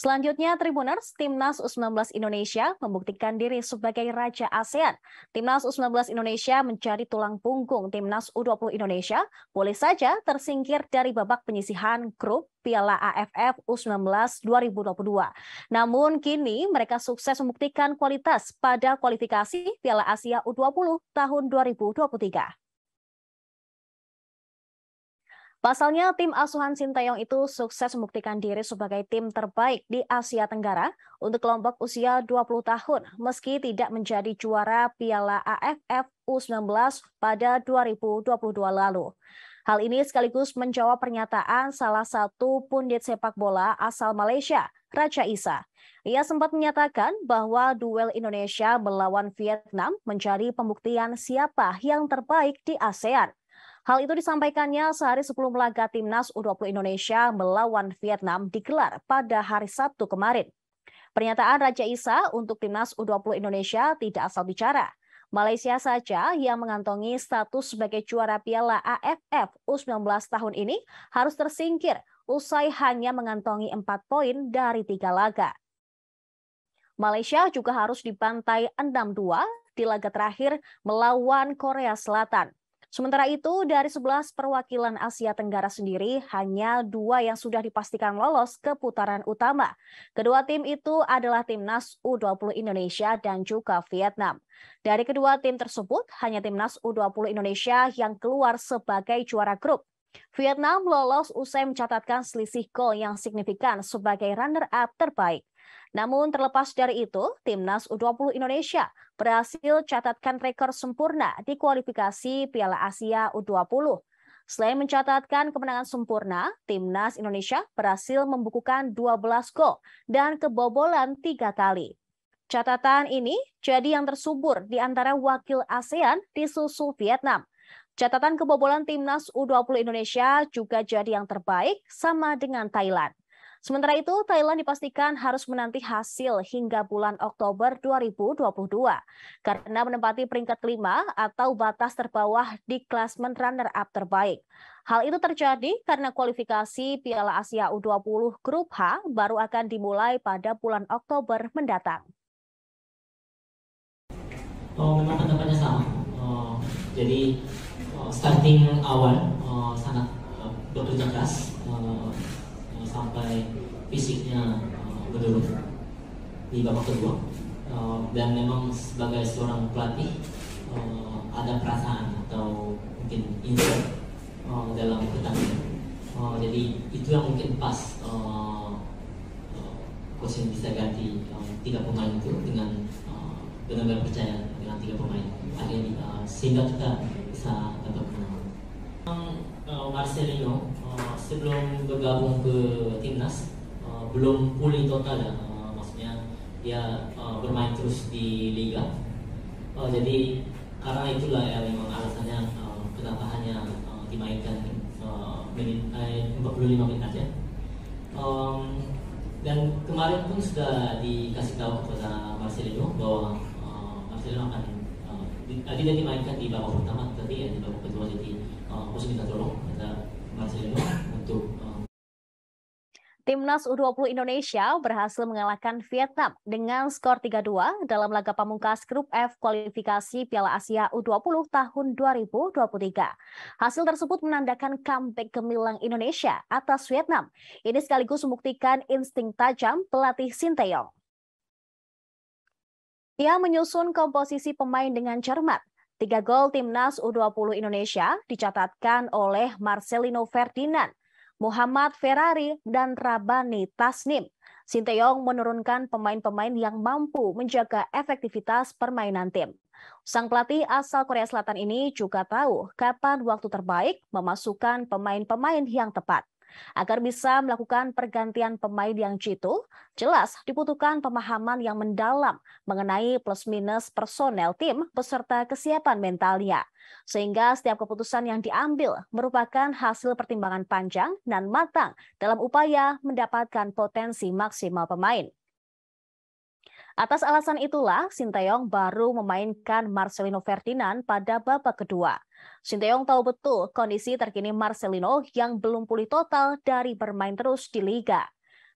Selanjutnya, Tribuners, Timnas U19 Indonesia membuktikan diri sebagai Raja ASEAN. Timnas U19 Indonesia menjadi tulang punggung Timnas U20 Indonesia, boleh saja tersingkir dari babak penyisihan grup Piala AFF U19 2022. Namun kini mereka sukses membuktikan kualitas pada kualifikasi Piala Asia U20 tahun 2023. Pasalnya, tim asuhan Sintayong itu sukses membuktikan diri sebagai tim terbaik di Asia Tenggara untuk kelompok usia 20 tahun, meski tidak menjadi juara Piala AFF U19 pada 2022 lalu. Hal ini sekaligus menjawab pernyataan salah satu pundit sepak bola asal Malaysia, Raja Isa. Ia sempat menyatakan bahwa duel Indonesia melawan Vietnam menjadi pembuktian siapa yang terbaik di ASEAN Hal itu disampaikannya sehari sebelum laga timnas U20 Indonesia melawan Vietnam digelar pada hari Sabtu kemarin. Pernyataan Raja Isa untuk timnas U20 Indonesia tidak asal bicara. Malaysia saja yang mengantongi status sebagai juara Piala AFF U19 tahun ini harus tersingkir usai hanya mengantongi 4 poin dari tiga laga. Malaysia juga harus dibantai 6-2 di laga terakhir melawan Korea Selatan. Sementara itu, dari 11 perwakilan Asia Tenggara sendiri, hanya dua yang sudah dipastikan lolos ke putaran utama. Kedua tim itu adalah timnas U20 Indonesia dan juga Vietnam. Dari kedua tim tersebut, hanya timnas U20 Indonesia yang keluar sebagai juara grup. Vietnam lolos usai mencatatkan selisih gol yang signifikan sebagai runner-up terbaik. Namun terlepas dari itu, Timnas U20 Indonesia berhasil catatkan rekor sempurna di kualifikasi Piala Asia U20. Selain mencatatkan kemenangan sempurna, Timnas Indonesia berhasil membukukan 12 gol dan kebobolan tiga kali. Catatan ini jadi yang tersubur di antara wakil ASEAN di susul Vietnam. Catatan kebobolan timnas U20 Indonesia juga jadi yang terbaik sama dengan Thailand. Sementara itu, Thailand dipastikan harus menanti hasil hingga bulan Oktober 2022 karena menempati peringkat kelima atau batas terbawah di klasmen runner-up terbaik. Hal itu terjadi karena kualifikasi Piala Asia U20 Grup H baru akan dimulai pada bulan Oktober mendatang. Oh, memang tanggapannya sama. Oh, jadi oh, starting awal oh, sangat oh, bekerja keras Oh, sampai fisiknya uh, menurun di babak kedua uh, dan memang sebagai seorang pelatih uh, ada perasaan atau mungkin insert uh, dalam pertandingan jadi itu yang mungkin pas uh, uh, coach bisa ganti tiga pemain itu dengan uh, benar-benar percaya dengan tiga pemain akhirnya uh, sehingga kita bisa dapat kemenangan. Marcelino sebelum bergabung ke timnas uh, belum pulih total ya uh, maksudnya dia uh, bermain terus di liga uh, jadi karena itulah ya memang alasannya uh, kenapa hanya uh, dimainkan uh, menit eh, 45 menit aja um, dan kemarin pun sudah dikasih tahu kepada Marcelino bahwa uh, Marcelino akan uh, di, tidak dimainkan di babak pertama tapi ya, di babak kedua jadi uh, aku sudah tolong Eh, Timnas U20 Indonesia berhasil mengalahkan Vietnam dengan skor 3-2 dalam laga pamungkas grup F kualifikasi Piala Asia U20 tahun 2023. Hasil tersebut menandakan comeback gemilang Indonesia atas Vietnam. Ini sekaligus membuktikan insting tajam pelatih Sinteyong. Ia menyusun komposisi pemain dengan cermat Tiga gol timnas U20 Indonesia dicatatkan oleh Marcelino Ferdinand, Muhammad Ferrari, dan Rabani Tasnim. Sinteyong menurunkan pemain-pemain yang mampu menjaga efektivitas permainan tim. Sang pelatih asal Korea Selatan ini juga tahu kapan waktu terbaik memasukkan pemain-pemain yang tepat. Agar bisa melakukan pergantian pemain yang jitu, jelas dibutuhkan pemahaman yang mendalam mengenai plus minus personel tim beserta kesiapan mentalnya. Sehingga setiap keputusan yang diambil merupakan hasil pertimbangan panjang dan matang dalam upaya mendapatkan potensi maksimal pemain. Atas alasan itulah, Sinteyong baru memainkan Marcelino Ferdinand pada babak kedua. Sinteyong tahu betul kondisi terkini Marcelino yang belum pulih total dari bermain terus di Liga.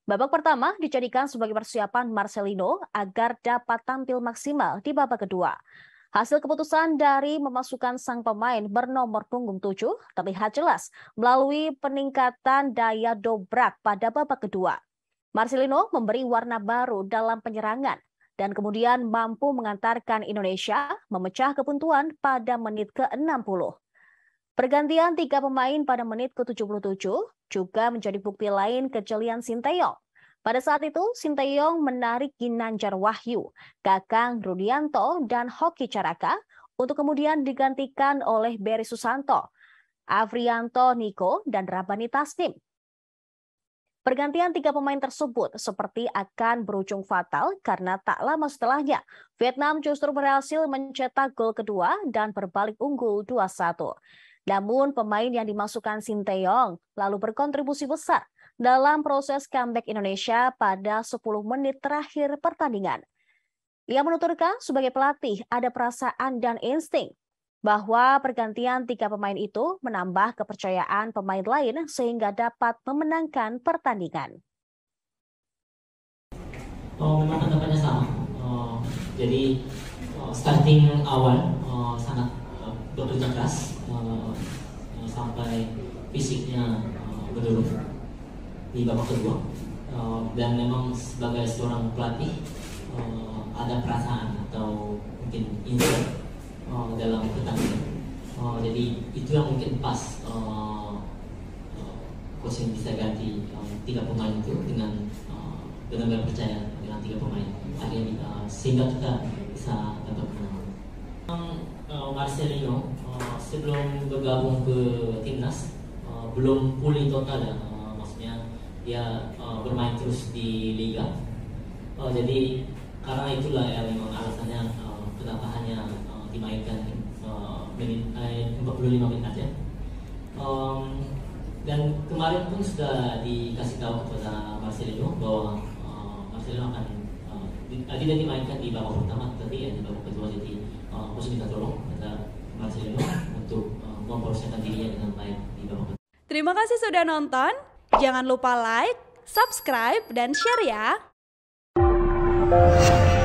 Babak pertama dijadikan sebagai persiapan Marcelino agar dapat tampil maksimal di babak kedua. Hasil keputusan dari memasukkan sang pemain bernomor punggung tujuh terlihat jelas melalui peningkatan daya dobrak pada babak kedua. Marcelino memberi warna baru dalam penyerangan dan kemudian mampu mengantarkan Indonesia memecah kebuntuan pada menit ke-60. Pergantian tiga pemain pada menit ke-77 juga menjadi bukti lain kejelian Sinteyong. Pada saat itu, Sinteyong menarik Ginanjar Wahyu, Kakang Rudianto, dan Hoki Caraka untuk kemudian digantikan oleh Beri Susanto, Avrianto Niko, dan Rabani Tasnim. Pergantian tiga pemain tersebut seperti akan berujung fatal karena tak lama setelahnya, Vietnam justru berhasil mencetak gol kedua dan berbalik unggul 2-1. Namun pemain yang dimasukkan Sinteyong lalu berkontribusi besar dalam proses comeback Indonesia pada 10 menit terakhir pertandingan. Ia menuturkan sebagai pelatih ada perasaan dan insting bahwa pergantian tiga pemain itu menambah kepercayaan pemain lain sehingga dapat memenangkan pertandingan. Oh, memang tanggapannya sama. Oh, jadi oh, starting awal oh, sangat oh, bekerja keras oh, oh, sampai fisiknya oh, menurun di babak kedua. Oh, dan memang sebagai seorang pelatih oh, ada perasaan atau mungkin insight uh, dalam pertandingan Uh, jadi itu yang mungkin pas uh, uh, coach yang bisa ganti uh, tiga pemain itu dengan uh, benar-benar percaya dengan tiga pemain. Akhirnya uh, sehingga kita bisa dapat kemenangan. Uh, Marcelino uh, sebelum bergabung ke timnas uh, belum pulih total ya, uh, maksudnya dia uh, bermain terus di liga. Uh, jadi karena itulah ya memang alasannya uh, kenapa hanya uh, dinaikkan uh, eh, menit eh, 45 menit aja um, dan kemarin pun sudah dikasih tahu kepada Marcelino bahwa uh, Marcelino akan uh, di, uh, tidak dimainkan di babak pertama tapi ya di babak kedua jadi uh, aku minta tolong kepada Marcelino untuk uh, mempersiapkan dirinya dengan baik di babak kedua. Terima kasih sudah nonton. Jangan lupa like, subscribe, dan share ya.